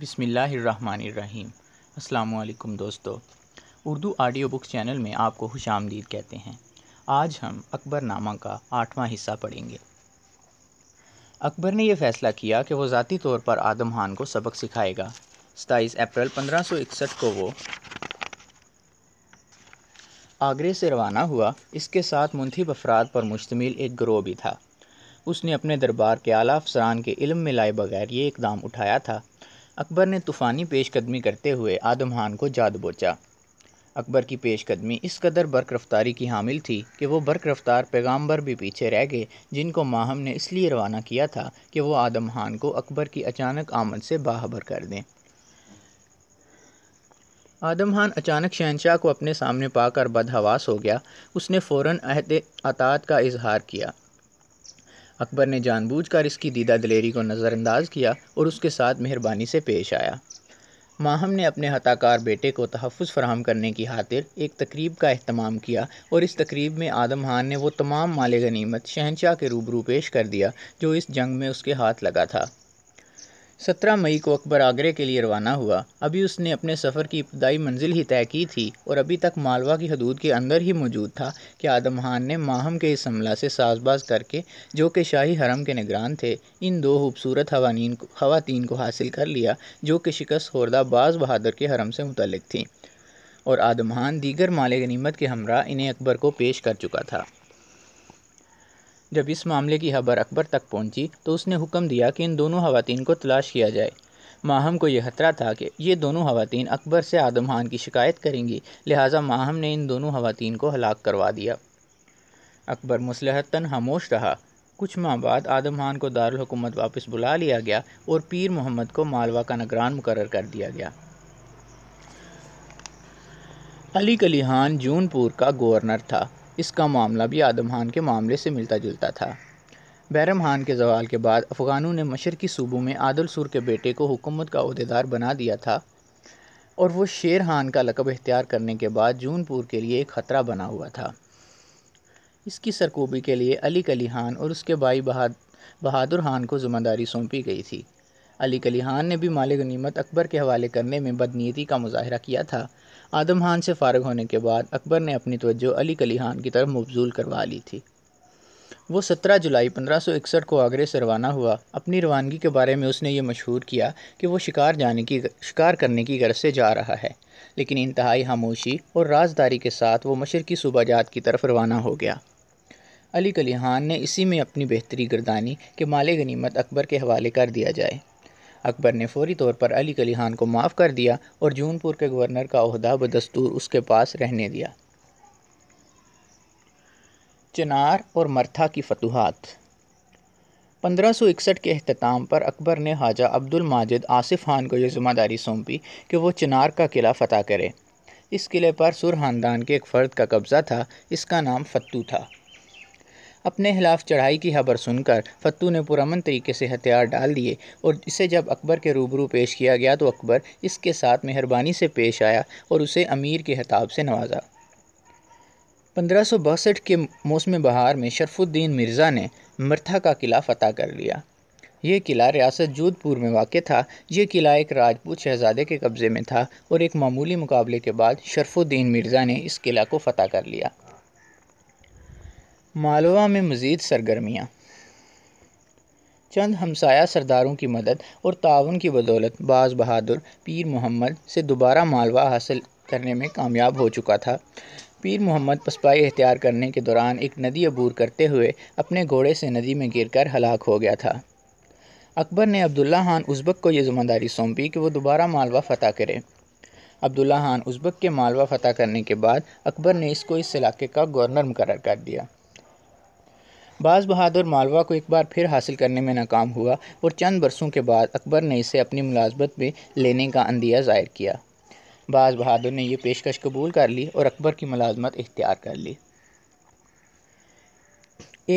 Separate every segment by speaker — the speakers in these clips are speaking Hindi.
Speaker 1: बिसमीम् अल्लाम दोस्तों उर्दू आडियो बुक्स चैनल में आपको खुश आमदीद कहते हैं आज हम अकबरनामा का आठवां हिस्सा पढ़ेंगे अकबर ने यह फ़ैसला किया कि वो ज़ाती तौर पर आदम खान को सबक सिखाएगा सताईस अप्रैल 1561 को वो आगरे से रवाना हुआ इसके साथ मुंतब अफराद पर मुश्तमिल एक ग्रोह भी था उसने अपने दरबार के आला अफसरान के इल्म में लाए बगैर ये इकदाम उठाया था अकबर ने तूफ़ानी पेशकदमी करते हुए आदम खान को जाद बोचा अकबर की पेशकदमी इस कदर बर्क रफ्तारी की हामिल थी कि वो बर्क रफ्तार पैगाम्बर भी पीछे रह गए जिनको माहम ने इसलिए रवाना किया था कि वो आदम खान को अकबर की अचानक आमद से बाहबर कर दें आदम खान अचानक शहनशाह को अपने सामने पाकर बदहवास हो गया उसने फ़ौर अहद अतात का इजहार किया अकबर ने जानबूझकर इसकी दीदा दिलेरी को नज़रअंदाज किया और उसके साथ मेहरबानी से पेश आया माहम ने अपने हताकार बेटे को तहफ़ फराहम करने की खातिर एक तकरीब का अहतमाम किया और इस तकरीब में आदम खान ने वो तमाम माल गनीमत शहनशाह के रूबरू पेश कर दिया जो इस जंग में उसके हाथ लगा था सत्रह मई को अकबर आगरे के लिए रवाना हुआ अभी उसने अपने सफ़र की इब्तदाई मंजिल ही तय की थी और अभी तक मालवा की हदूद के अंदर ही मौजूद था कि आदम खान ने माहम के इस हमला से साजबाज करके जो कि शाही हरम के निगरान थे इन दो खूबसूरत हवानीन खातन को हासिल कर लिया जो कि शिकस्त होरदा बाज़ बहादुर के हरम से मुतलक थीं और आदम खान दीगर माले गनीमत के हमरा इन्हें अकबर को पेश कर चुका था जब इस मामले की खबर अकबर तक पहुंची तो उसने हुक्म दिया कि इन दोनों खवतिन को तलाश किया जाए माहम को यह खतरा था कि ये दोनों खवतान अकबर से आदम खान की शिकायत करेंगी लिहाजा माहम ने इन दोनों खवतान को हलाक करवा दिया अकबर मुसलहतन खामोश रहा कुछ माह बाद आदम खान को दारकूमत वापस बुला लिया गया और पीर मोहम्मद को मालवा का नगरान मुकर कर दिया गया अली कली खान जूनपुर का गवर्नर था इसका मामला भी आदम खान के मामले से मिलता जुलता था बैरम खान के जवाल के बाद अफ़गानों ने मशरकी सूबों में आदल सूर के बेटे को हुकूमत का अहदेदार बना दिया था और वह शेर खान का लकब इख्तियार करने के बाद जूनपुर के लिए एक ख़तरा बना हुआ था इसकी सरकूबी के लिए अली कली खान और उसके भाई बहादुर खान को ज़िम्मेदारी सौंपी गई थी अली कलीहान ने भी माल गनीमत अकबर के हवाले करने में बदनीति का मुजाहरा किया था आदम खान से फारग होने के बाद अकबर ने अपनी तवज्जो अली खान की तरफ मबजूल करवा ली थी वो 17 जुलाई 1561 को आगरे से रवाना हुआ अपनी रवानगी के बारे में उसने ये मशहूर किया कि वो शिकार जाने की शिकार करने की गरज से जा रहा है लेकिन इंतहाई खामोशी और राजदारी के साथ वो मशरकी सूबाजात की तरफ रवाना हो गया अली कलीहान ने इसी में अपनी बेहतरी गर्दानी के माले गनीमत अकबर के हवाले कर दिया जाए अकबर ने फौरी तौर पर अली कली खान को माफ़ कर दिया और जौनपुर के गवर्नर का अहदा बदस्तूर उसके पास रहने दिया चनार और मरथा की फतूहत 1561 के अहतमाम पर अकबर ने हाजा अब्दुल माजिद आसिफ खान को यह जिम्मेदारी सौंपी कि वो चनार का किला फ़तह करे इस किले पर सुर खानदान के एक फ़र्द का कब्ज़ा था इसका नाम फत्तू था अपने खिलाफ चढ़ाई की खबर सुनकर फत्तू ने पुरमन तरीके से हथियार डाल दिए और इसे जब अकबर के रूबरू पेश किया गया तो अकबर इसके साथ मेहरबानी से पेश आया और उसे अमीर के खिताब से नवाजा पंद्रह के मौसम बहार में शरफुद्दीन मिर्ज़ा ने मरथा का किला फ़तह कर लिया यह किला रियासत जोधपुर में वाक़ था यह किला एक राजपूत शहजादे के कब्ज़े में था और एक मामूली मुकाबले के बाद शरफुद्दीन मिर्ज़ा ने इस किला को फ़तह कर लिया मालवा में मज़ीद सरगर्मियाँ चंद हमसाया सरदारों की मदद और ताउन की बदौलत बाज़ बहादुर पीर मोहम्मद से दोबारा मालवा हासिल करने में कामयाब हो चुका था पीर मोहम्मद पसपाई अख्तियार करने के दौरान एक नदी अबूर करते हुए अपने घोड़े से नदी में गिरकर हलाक हो गया था अकबर ने अब्दुल्ला खान उज़बक को यह जिम्मेदारी सौंपी कि वह दोबारा मालवा फ़तह करे अब्दुल्ला खान उज़बक के मालवा फ़तह करने के बाद अकबर ने इसको इस इलाके का गवर्नर मुकर कर दिया बाज़ बहादुर मालवा को एक बार फिर हासिल करने में नाकाम हुआ और चंद बरसों के बाद अकबर ने इसे अपनी मुलाजमत में लेने का अंदिया ज़ाहिर किया बाज़ बहादुर ने यह पेशकश कबूल कर ली और अकबर की मुलाजमत इख्तियार कर ली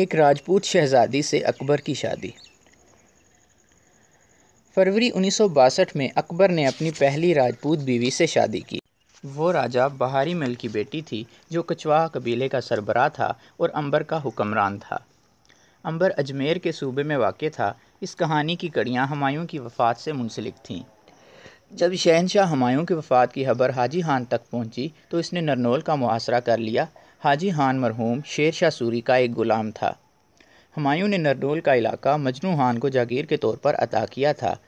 Speaker 1: एक राजपूत शहज़ादी से अकबर की शादी फरवरी उन्नीस में अकबर ने अपनी पहली राजपूत बीवी से शादी की वो राजा बहारी मिल की बेटी थी जो कुशवाहा कबीले का सरबरा था और अंबर का हुक्मरान था अंबर अजमेर के सूबे में वाक़ था इस कहानी की कड़ियाँ हमायों की वफ़ात से मुंसलिक थीं जब शहनशाह हमायों की वफ़ात की खबर हाजी हान तक पहुँची तो इसने नरनोल का मुआसरा कर लिया हाजी हान मरहूम शेर शाह सूरी का एक ग़ुलाम था हमायों ने नरनोल का इलाका मजनू हान को जागीर के तौर पर अता किया था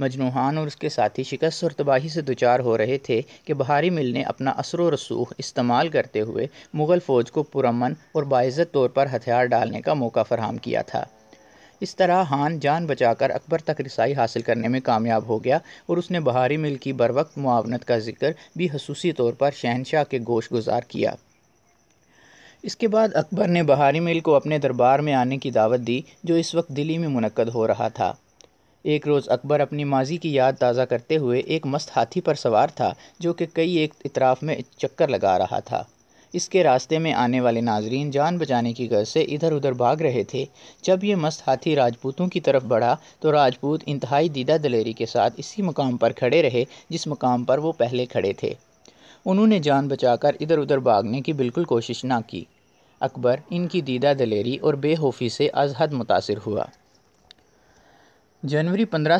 Speaker 1: मजनूहान और उसके साथी शिकस्त और तबाही से दुचार हो रहे थे कि बहारी मिल ने अपना असर रसूख इस्तेमाल करते हुए मुग़ल फ़ौज को पुरमन और बाइज़त तौर पर हथियार डालने का मौका फराहम किया था इस तरह हान जान बचाकर अकबर तक रसाई हासिल करने में कामयाब हो गया और उसने बहारी मिल की बर वक्त मुआवनत का जिक्र भी खसूसी तौर पर शहनशाह के गोश गुजार किया इसके बाद अकबर ने बहारी मिल को अपने दरबार में आने की दावत दी जो इस वक्त दिल्ली में मुनक़द हो रहा था एक रोज़ अकबर अपनी माजी की याद ताज़ा करते हुए एक मस्त हाथी पर सवार था जो कि कई एक इतराफ़ में चक्कर लगा रहा था इसके रास्ते में आने वाले नाजरीन जान बचाने की गर्ज से इधर उधर भाग रहे थे जब ये मस्त हाथी राजपूतों की तरफ बढ़ा तो राजपूत इंतहाई दीदा दलेरी के साथ इसी मुकाम पर खड़े रहे जिस मुकाम पर वो पहले खड़े थे उन्होंने जान बचाकर इधर उधर भागने की बिल्कुल कोशिश ना की अकबर इनकी दीदा दलेरी और बेहोफी से अजहद मुतासर हुआ जनवरी पंद्रह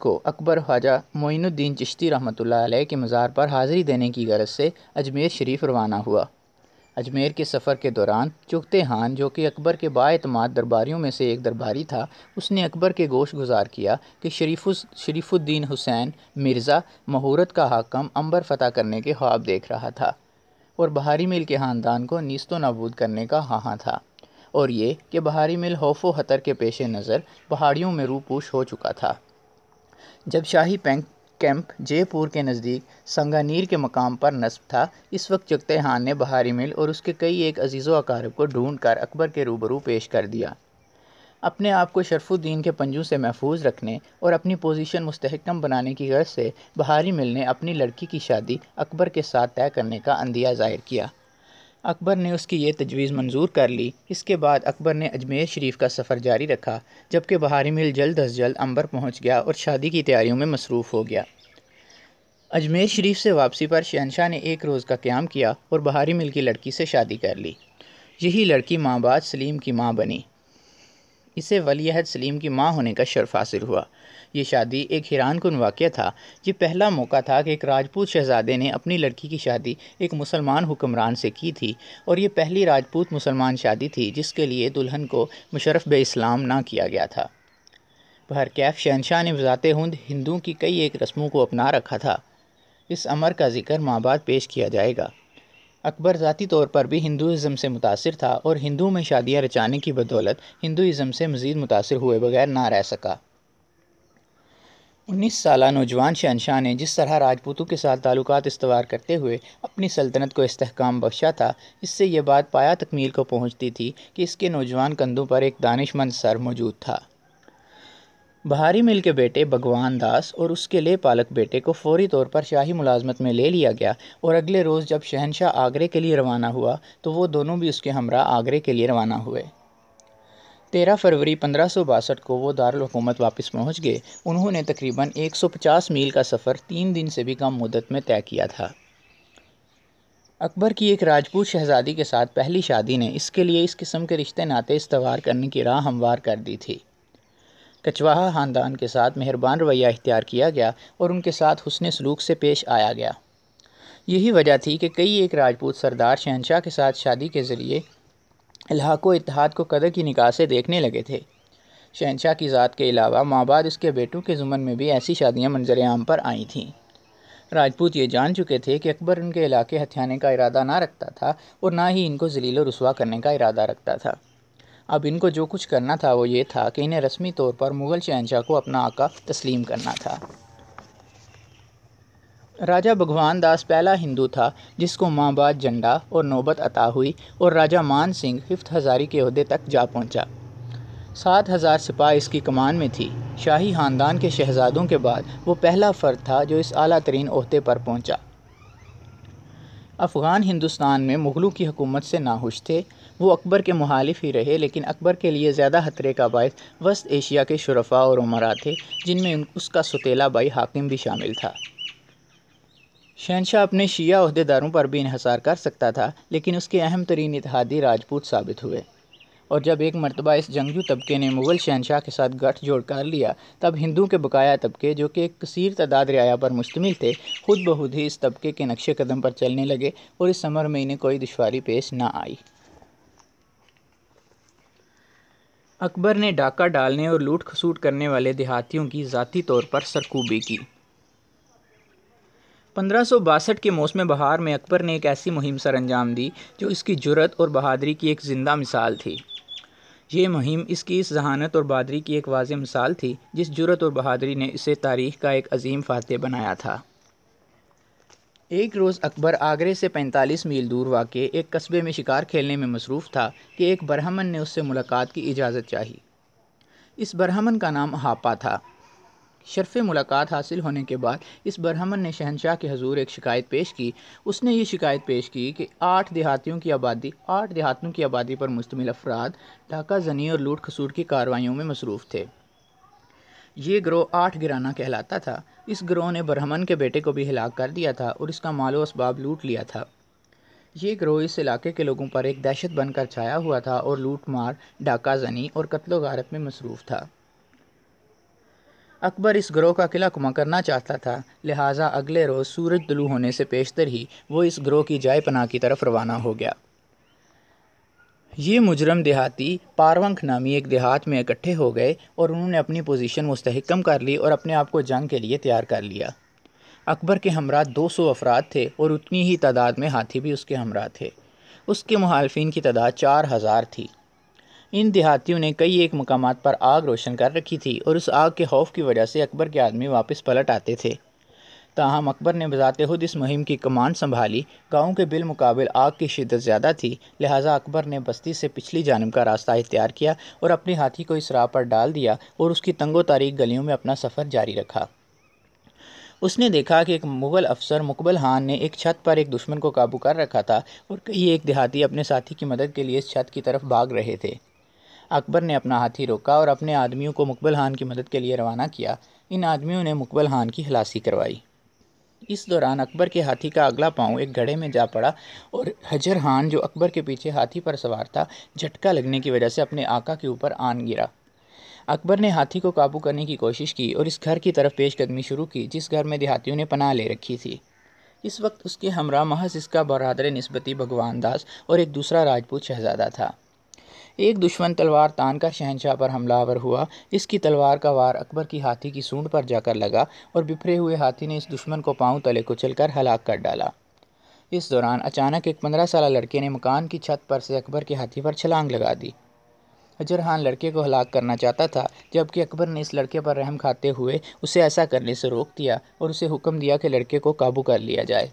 Speaker 1: को अकबर ख्वाजा मोइनुद्दीन चिश्ती रहमतुल्लाह के मज़ार पर हाज़िरी देने की गरज से अजमेर शरीफ रवाना हुआ अजमेर के सफ़र के दौरान चुगते हान जो कि अकबर के बातमाद दरबारियों में से एक दरबारी था उसने अकबर के गोश गुजार किया कि शरीफ शरीफुद्दीन हुसैन मिर्ज़ा महूरत का हाकम अंबर फतह करने के ख्वाब देख रहा था और बाहरी मिल के ख़ानदान को नीस्तो नबूद करने का हाँ था और ये कि बहारी मिल हौफो हतर के पेश नज़र पहाड़ियों में रूपोश हो चुका था जब शाही पैंक कैंप जयपुर के नज़दीक संगानीर के मकाम पर नस्ब था इस वक्त जगत हान ने बहारी मिल और उसके कई एक अजीज़ो अकारब को ढूंढ कर अकबर के रूबरू पेश कर दिया अपने आप को शरफुद्दीन के पंजों से महफूज रखने और अपनी पोजीशन मुस्तहकम बनाने की गर्ज से बहारी मिल ने अपनी लड़की की शादी अकबर के साथ तय करने का अंदिया जाहिर किया अकबर ने उसकी ये तजवीज़ मंजूर कर ली इसके बाद अकबर ने अजमेर शरीफ का सफ़र जारी रखा जबकि बहारी मिल जल्द अज जल्द अंबर पहुँच गया और शादी की तैयारियों में मसरूफ़ हो गया अजमेर शरीफ से वापसी पर शहनशाह ने एक रोज़ का क्याम किया और बहारी मिल की लड़की से शादी कर ली यही लड़की माँ बाद सलीम की माँ बनी इसे वलीहद सलीम की माँ होने का शर्फ हासिल हुआ ये शादी एक हैरान कन वाक़ था ये पहला मौका था कि एक राजपूत शहजादे ने अपनी लड़की की शादी एक मुसलमान हुक्मरान से की थी और ये पहली राजपूत मुसलमान शादी थी जिसके लिए दुल्हन को मुशरफ इस्लाम ना किया गया था बहर कैफ शहनशाह ने वजात हंद हिंदुओं की कई एक रस्मों को अपना रखा था इस अमर का जिक्र माँ बाद पेश किया जाएगा अकबर ज़ाती तौर पर भी हिंदुज़म से मुतासर था और हिंदुओं में शादियाँ रचाने की बदौलत हिंदुज़म से मज़ीद मुतासर हुए बगैर ना रह सका उन्नीस साल नौजवान शहनशाह ने जिस तरह राजपूतों के साथ ताल्लुक इस्तवार करते हुए अपनी सल्तनत को इस्तकाम बख्शा था इससे यह बात पाया तकमील को पहुँचती थी कि इसके नौजवान कंधों पर एक दानिशमंद सर मौजूद था बहारी मिल के बेटे भगवान दास और उसके ले पालक बेटे को फौरी तौर पर शाही मुलाजमत में ले लिया गया और अगले रोज़ जब शहनशाह आगरे के लिए रवाना हुआ तो वो दोनों भी उसके हमरा आगरे के लिए रवाना हुए तेरह फरवरी पंद्रह सौ बासठ को वो दारकूमत वापस पहुंच गए उन्होंने तकरीबन 150 मील का सफ़र तीन दिन से भी कम मुद्दत में तय किया था अकबर की एक राजपूत शहज़ादी के साथ पहली शादी ने इसके लिए इस किस्म के रिश्ते नाते इस्तवार करने की राह हमवार कर दी थी कचवाहा ख़ानदान के साथ मेहरबान रवैया इख्तियार किया गया और उनके साथ हसन सलूक से पेश आया गया यही वजह थी कि कई एक राजपूत सरदार शहनशाह के साथ शादी के ज़रिए इलाको इतिहाद को कदर की निगाह से देखने लगे थे शहनशाह की ज़ात के अलावा बाद उसके बेटों के जुमन में भी ऐसी शादियाँ मंजर आम पर आई थीं राजपूत ये जान चुके थे कि अकबर उनके इलाके हथियाने का इरादा ना रखता था और ना ही इनको जलील और रसुआ करने का इरादा रखता था अब इनको जो कुछ करना था वो ये था कि इन्हें रस्मी तौर पर मुग़ल शहनशाह को अपना आका तस्लीम करना था राजा भगवान दास पहला हिंदू था जिसको माँ माबाद झंडा और नौबत अता हुई और राजा मान सिंह फिफ्थ हज़ारी के अहदे तक जा पहुँचा सात हज़ार सिपाही इसकी कमान में थी शाही ख़ानदान के शहजादों के बाद वो पहला फ़र्द था जो इस अली तरीन अहदे पर पहुँचा अफ़गान हिंदुस्तान में मुग़लों की हुकूमत से नाखुश थे वो अकबर के मुहालिफ ही रहे लेकिन अकबर के लिए ज़्यादा खतरे का बायस वस्त एशिया के शरफा और उमरा थे जिनमें उसका सतीला भाई हाकिम भी शामिल था शहनशाह अपने शिया अहदेदारों पर भी इहसार कर सकता था लेकिन उसके अहम तरीन इतिहादी राजपूत साबित हुए और जब एक मरतबा इस जंगजू तबके ने मुग़ल शहनशाह के साथ गठ जोड़ कर लिया तब हिंदू के बकाया तबके जो कि एक कसर तादाद रियाया पर मुश्तमिल थे खुद बहुत ही इस तबके के नक्शे कदम पर चलने लगे और इस समर में इन्हें कोई दुशारी पेश ना आई अकबर ने डाका डालने और लूट खसूट करने वाले देहातियों की ज़ाती तौर पर सरकूबी की पंद्रह के मौसम बहार में अकबर ने एक ऐसी मुहिम सर अंजाम दी जो इसकी जुरत और बहादरी की एक ज़िंदा मिसाल थी ये मुहिम इसकी इस जहानत और बहादरी की एक वाज मिसाल थी जिस जुरत और बहादरी ने इसे तारीख का एक अजीम फातह बनाया था एक रोज़ अकबर आगरे से 45 मील दूर वाक़ एक कस्बे में शिकार खेलने में मसरूफ़ था कि एक ब्रह्मन ने उससे मुलाकात की इजाज़त चाही इस ब्रह्मन का नाम हापा था शरफ़ मुलाकात हासिल होने के बाद इस ब्रह्मन ने शहनशाह के हजूर एक शिकायत पेश की उसने ये शिकायत पेश की कि आठ देहातियों की आबादी आठ देहातों की आबादी पर मुश्तमिल अफराद डाका जनी और लूट खसूट की कार्रवाइयों में मसरूफ़ थे ये ग्रोह आठ गिराना कहलाता था इस ग्रोह ने ब्रह्मन के बेटे को भी हिलाक कर दिया था और इसका मालो इसबाब लूट लिया था ये ग्रोह इस इलाके के लोगों पर एक दहशत बनकर छाया हुआ था और लूट मार डाका जनी और कत्लो गारत में मसरूफ़ था अकबर इस ग्रोह का किला कुमा करना चाहता था लिहाजा अगले रोज़ सूरज दलू होने से पेशतर ही वो इस ग्रोह की जाय पनाह की तरफ रवाना हो गया ये मुजरम देहाती पारवंख नामी एक देहात में इकट्ठे हो गए और उन्होंने अपनी पोजीशन मुस्तहकम कर ली और अपने आप को जंग के लिए तैयार कर लिया अकबर के हमरा दो सौ अफराद थे और उतनी ही तादाद में हाथी भी उसके हमरा थे उसके मुहालफिन की तादाद चार हज़ार थी इन देहातियों ने कई एक मकाम पर आग रोशन कर रखी थी और उस आग के खौफ की वजह से अकबर के आदमी वापस पलट आते थे ताहम अकबर ने बजाते खुद इस मुहिम की कमान संभाली गाँव के बिलमुकाबिल आग की शिदत ज़्यादा थी लिहाजा अकबर ने बस्ती से पिछली जानब का रास्ता इख्तियार किया और अपने हाथी को इस राह पर डाल दिया और उसकी तंगो तारीख गलियों में अपना सफ़र जारी रखा उसने देखा कि एक मुग़ल अफसर मुकबल हान ने एक छत पर एक दुश्मन को काबू कर रखा था और कई एक देहाती अपने साथी की मदद के लिए इस छत की तरफ भाग रहे थे अकबर ने अपना हाथी रोका और अपने आदमियों को मुकबल खान की मदद के लिए रवाना किया इन आदमियों ने मुकबल खान की हलासी करवाई इस दौरान अकबर के हाथी का अगला पांव एक गड्ढे में जा पड़ा और हजर खान जो अकबर के पीछे हाथी पर सवार था झटका लगने की वजह से अपने आका के ऊपर आन गिरा अकबर ने हाथी को काबू करने की कोशिश की और इस घर की तरफ पेशकदमी शुरू की जिस घर में देहातियों ने पनाह ले रखी थी इस वक्त उसके हमरा महज इसका बरदर नस्बती भगवान दास और एक दूसरा राजपूत शहजादा था एक दुश्मन तलवार तान का शहनशाह पर हमलावर हुआ इसकी तलवार का वार अकबर की हाथी की सूंड पर जाकर लगा और बिफरे हुए हाथी ने इस दुश्मन को पाँव तले कुचलकर हलाक कर डाला इस दौरान अचानक एक पंद्रह साल लड़के ने मकान की छत पर से अकबर के हाथी पर छलांग लगा दी अजर खान लड़के को हलाक करना चाहता था जबकि अकबर ने इस लड़के पर रहम खाते हुए उसे ऐसा करने से रोक दिया और उसे हुक्म दिया कि लड़के को काबू कर लिया जाए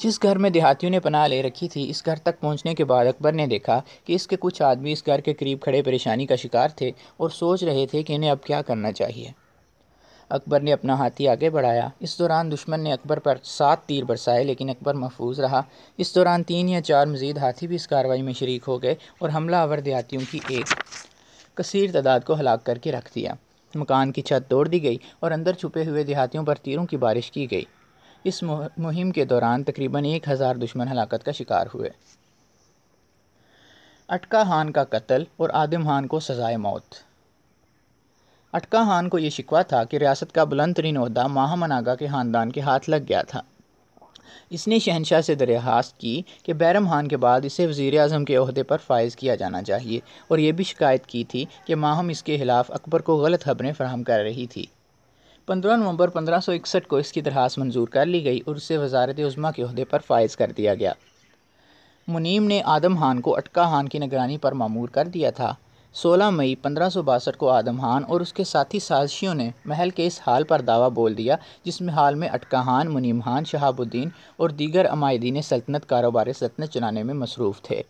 Speaker 1: जिस घर में देहातियों ने पनाह ले रखी थी इस घर तक पहुंचने के बाद अकबर ने देखा कि इसके कुछ आदमी इस घर के करीब खड़े परेशानी का शिकार थे और सोच रहे थे कि इन्हें अब क्या करना चाहिए अकबर ने अपना हाथी आगे बढ़ाया इस दौरान दुश्मन ने अकबर पर सात तीर बरसाए लेकिन अकबर महफूज रहा इस दौरान तीन या चार मजीद हाथी भी इस कार्रवाई में शरीक हो गए और हमला आवर देहातियों की एक कसीर तादाद को हलाक करके रख दिया मकान की छत तोड़ दी गई और अंदर छुपे हुए देहातियों पर तीरों की बारिश की गई इस मुहिम के दौरान तकरीबन एक हज़ार दुश्मन हलाकत का शिकार हुए अटका खान का कत्ल और आदम खान को सजाए मौत अटका खान को यह शिकवा था कि रियासत का बुलंद तरीन अहदा माहमनागा के ख़ानदान के हाथ लग गया था इसने शहनशाह से दरख्वास्त की कि बैरम खान के बाद इसे वज़ी अजम के अहदे पर फायज़ किया जाना चाहिए और यह भी शिकायत की थी कि माहम इसके ख़िलाफ़ अकबर को गलत खबरें फ्राहम कर रही थी पंद्रह नवंबर पंद्रह सौ इकसठ को इसकी दरखास्त मंजूर कर ली गई और उसे वजारत उज़मा के अहदे पर फायज कर दिया गया मुनीम ने आदम खान को अटका खान की निगरानी पर मामूर कर दिया था 16 मई पंद्रह को आदम खान और उसके साथी साजिशियों ने महल के इस हाल पर दावा बोल दिया जिसमें हाल में अटका खान मुनीम खान शहाबुद्दीन और दीगर अमायदीन सल्तनत कारोबार सल्तनत चलाने में मसरूफ़ थे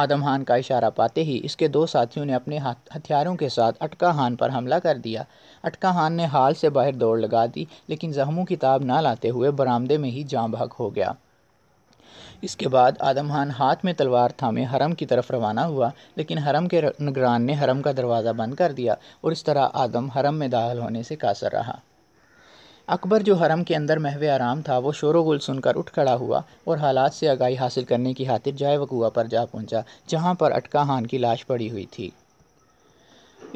Speaker 1: आदम खान का इशारा पाते ही इसके दो साथियों ने अपने हथियारों के साथ अटका खान पर हमला कर दिया अटका खान ने हाल से बाहर दौड़ लगा दी लेकिन जहमू किताब ना लाते हुए बरामदे में ही जाम भाग हो गया इसके बाद आदम खान हाथ में तलवार थामे हरम की तरफ रवाना हुआ लेकिन हरम के निगरान ने हरम का दरवाज़ा बंद कर दिया और इस तरह आदम हरम में दाखिल होने से कासर रहा अकबर जो हरम के अंदर महव आराम था वो शोर गुल सुनकर उठ खड़ा हुआ और हालात से आगाही हासिल करने की खातिर जाए वकूआ पर जा पहुंचा जहां पर अटका खान की लाश पड़ी हुई थी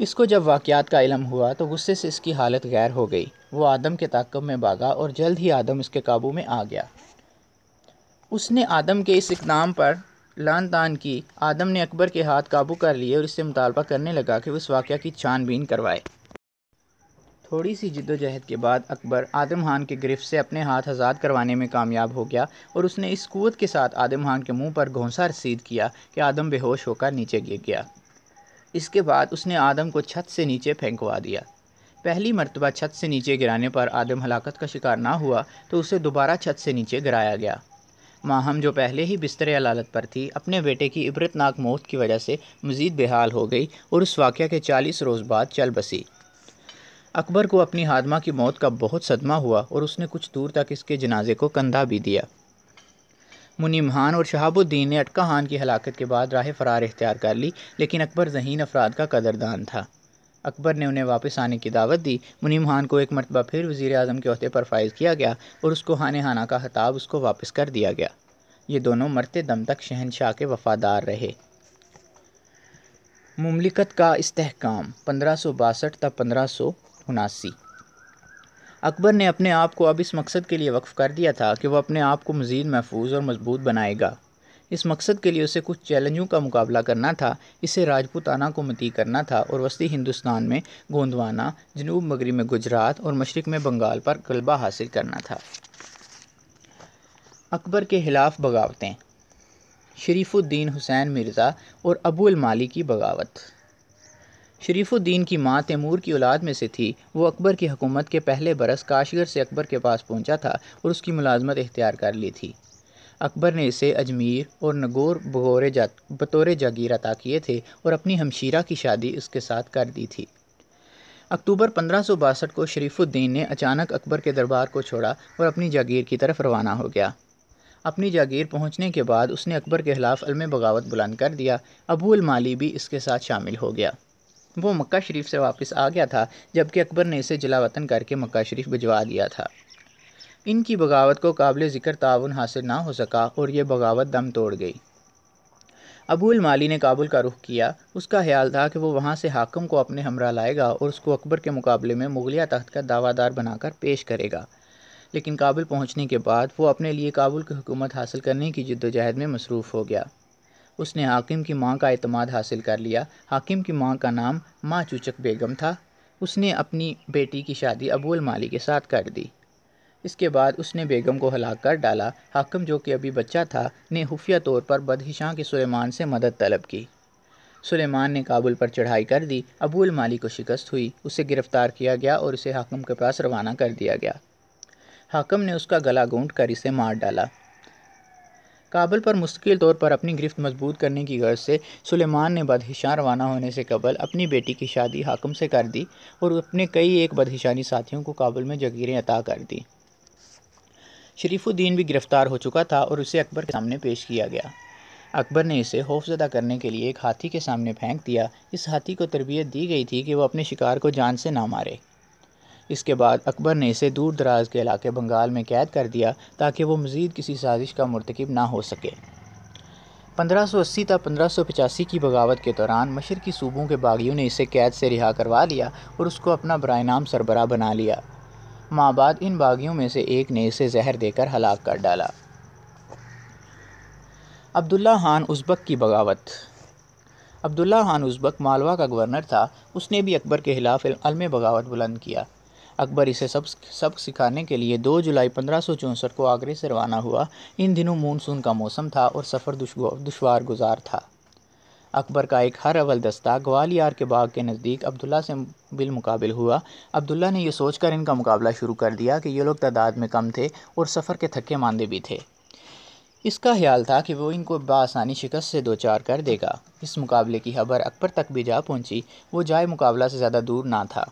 Speaker 1: इसको जब वाक़ात का इलम हुआ तो गुस्से से इसकी हालत गैर हो गई वो आदम के ताक़ब में भागा और जल्द ही आदम इसके काबू में आ गया उसने आदम के इस इकदाम पर लान तान की आदम ने अकबर के हाथ काबू कर लिए और इससे मुतालबा करने लगा कि उस वाक़ की छानबीन करवाए थोड़ी सी जद्दोजहद के बाद अकबर आदम खान के गिरफ्त से अपने हाथ आज़ाद करवाने में कामयाब हो गया और उसने इस क़ुत के साथ आदम खान के मुंह पर घोंसा रसीद किया कि आदम बेहोश होकर नीचे गिर गया इसके बाद उसने आदम को छत से नीचे फेंकवा दिया पहली मरतबा छत से नीचे गिराने पर आदम हलाकत का शिकार ना हुआ तो उसे दोबारा छत से नीचे गिराया गया माहम जो पहले ही बिस्तर अलालत पर थी अपने बेटे की इबरतनाक मौत की वजह से मज़ीद बेहाल हो गई और उस वाक़े के चालीस रोज़ बाद चल बसी अकबर को अपनी हादमा की मौत का बहुत सदमा हुआ और उसने कुछ दूर तक इसके जनाजे को कंधा भी दिया मुनीम खान और शहाबुद्दीन ने अटका खान की हलाकत के बाद राह फरार इख्तियार कर ली लेकिन अकबर जहीन अफराद का कदरदान था अकबर ने उन्हें वापस आने की दावत दी मुनीम खान को एक मरतबा फिर वज़ी अजम के अहदे पर फायज़ किया गया और उसको हान हाना का खताब उसको वापस कर दिया गया ये दोनों मरते दम तक शहनशाह के वफ़ादार रहे ममलिकत का इस्तकाम पंद्रह सौ बासठ तक पंद्रह सौ उनासी अकबर ने अपने आप को अब इस मकसद के लिए वक्फ़ कर दिया था कि वह अपने आप को मज़ीद महफूज और मजबूत बनाएगा इस मकसद के लिए उसे कुछ चैलेंजों का मुकाबला करना था इसे राजपूताना को मती करना था और वस्ती हिंदुस्तान में गोंदवाना जनूब मगरी में गुजरात और मशरक़ में बंगाल पर गलबा हासिल करना था अकबर के ख़िलाफ़ बगावतें शरीफुद्दीन हुसैन मिर्ज़ा और अबुल माली की बगावत शरीफुद्दीन की मां तैमूर की औलाद में से थी वो अकबर की हुकूमत के पहले बरस काशगर से अकबर के पास पहुंचा था और उसकी मुलाजमत इख्तियार कर ली थी अकबर ने इसे अजमेर और नगोर बगोरे जा बतौर जागीर अता किए थे और अपनी हमशीरा की शादी उसके साथ कर दी थी अक्टूबर पंद्रह को शरीफुद्दीन ने अचानक अकबर के दरबार को छोड़ा और अपनी जागीर की तरफ रवाना हो गया अपनी जागीर पहुंचने के बाद उसने अकबर के खिलाफ अलम बगावत बुलंद कर दिया अबू माली भी इसके साथ शामिल हो गया वो मक्का शरीफ से वापस आ गया था जबकि अकबर ने इसे जला वतन करके मक्का शरीफ भिजवा दिया था इनकी बगावत को काबिल ज़िक्र ताउन हासिल ना हो सका और यह बगावत दम तोड़ गई अबूल माली ने काबुल का रुख किया उसका ख्याल था कि वो वहाँ से हाकम को अपने हमरा लाएगा और उसको अकबर के मुकाबले में मुगलिया तख्त का दावादार बनाकर पेश करेगा लेकिन काबुल पहुँचने के बाद वो अपने लिए काबुल की हुकूमत हासिल करने की जद्दोजहद में मसरूफ़ हो गया उसने हाकिम की माँ का अतमाद हासिल कर लिया हाकिम की माँ का नाम माँ चूचक बेगम था उसने अपनी बेटी की शादी अबूल माली के साथ कर दी इसके बाद उसने बेगम को हलाक कर डाला हाकम जो कि अभी बच्चा था ने खुफिया तौर पर बदहिशां के सुलेमान से मदद तलब की सुलेमान ने काबुल पर चढ़ाई कर दी अबूल माली को शिकस्त हुई उसे गिरफ़्तार किया गया और उसे हाकम के पास रवाना कर दिया गया हाकम ने उसका गला घूंट कर इसे मार डाला काबुल पर मुस्तकिल तौर पर अपनी गिरफ्त मजबूत करने की गर्ज से सुलेमान ने बदहिशार रवाना होने से कबल अपनी बेटी की शादी हाकम से कर दी और अपने कई एक बदहिशानी साथियों को काबुल में जगीरें अता कर दी शरीफुद्दीन भी गिरफ्तार हो चुका था और उसे अकबर के सामने पेश किया गया अकबर ने इसे खौफजदा करने के लिए एक हाथी के सामने फेंक दिया इस हाथी को तरबियत दी गई थी कि वह अपने शिकार को जान से ना मारे इसके बाद अकबर ने इसे दूर दराज के इलाके बंगाल में कैद कर दिया ताकि वो मज़ीद किसी साजिश का मरतकब ना हो सके 1580 तक 1585 की बगावत के दौरान मशर की सूबों के बागियों ने इसे कैद से रिहा करवा लिया और उसको अपना बरए नाम सरबरा बना लिया माँ बाद इन बागियों में से एक ने इसे जहर देकर हलाक कर डाला अब्दुल्ला खान उज़बक की बगावत अब्दुल्ला खान उज़बक मालवा का गवर्नर था उसने भी अकबर के खिलाफ अलम बगावत बुलंद किया अकबर इसे सब सबक सिखाने के लिए 2 जुलाई पंद्रह को आगरे से रवाना हुआ इन दिनों मानसून का मौसम था और सफ़र दुशवार गुजार था अकबर का एक हर अवल दस्ता ग्वालियर के बाग के नज़दीक अब्दुल्ला से बिलमकबिल हुआ अब्दुल्ला ने यह सोचकर इनका मुकाबला शुरू कर दिया कि ये लोग तादाद में कम थे और सफ़र के थके मानदे भी थे इसका ख्याल था कि वो इनको बासानी शिकस्त से दो चार कर देगा इस मुकाबले की खबर अकबर तक भी जा पहुंची वो जाए मुकाबला से ज़्यादा दूर ना था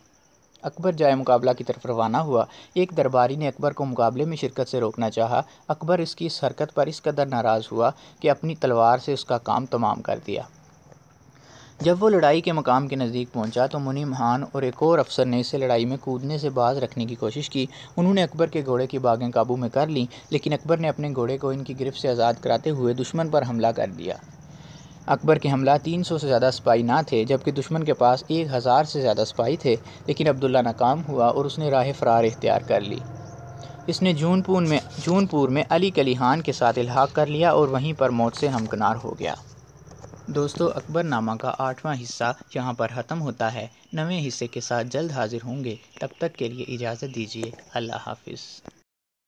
Speaker 1: अकबर जाय मुकाबला की तरफ रवाना हुआ एक दरबारी ने अकबर को मुकाबले में शिरकत से रोकना चाहा अकबर इसकी इस हरकत पर इस कदर नाराज़ हुआ कि अपनी तलवार से उसका काम तमाम कर दिया जब वो लड़ाई के मकाम के नज़दीक पहुंचा तो मुनीम हान और एक और अफसर ने इसे लड़ाई में कूदने से बाज रखने की कोशिश की उन्होंने अकबर के घोड़े की बागें काबू में कर लीं लेकिन अकबर ने अपने घोड़े को इनकी गिरफ्त से आज़ाद कराते हुए दुश्मन पर हमला कर दिया अकबर के हमला 300 से ज़्यादा सिपाही ना थे जबकि दुश्मन के पास 1000 से ज़्यादा सिपाही थे लेकिन अब्दुल्ला नाकाम हुआ और उसने राह फ़रार इख्तियार कर ली इसने जूनपुर में जूनपुर में अली कली खान के साथ इलाहा़ कर लिया और वहीं पर मौत से हमकनार हो गया दोस्तों अकबरनामा का आठवां हिस्सा यहाँ पर ख़त्म होता है नवें हिस्से के साथ जल्द हाजिर होंगे तब तक के लिए इजाज़त दीजिए अल्लाह हाफिज़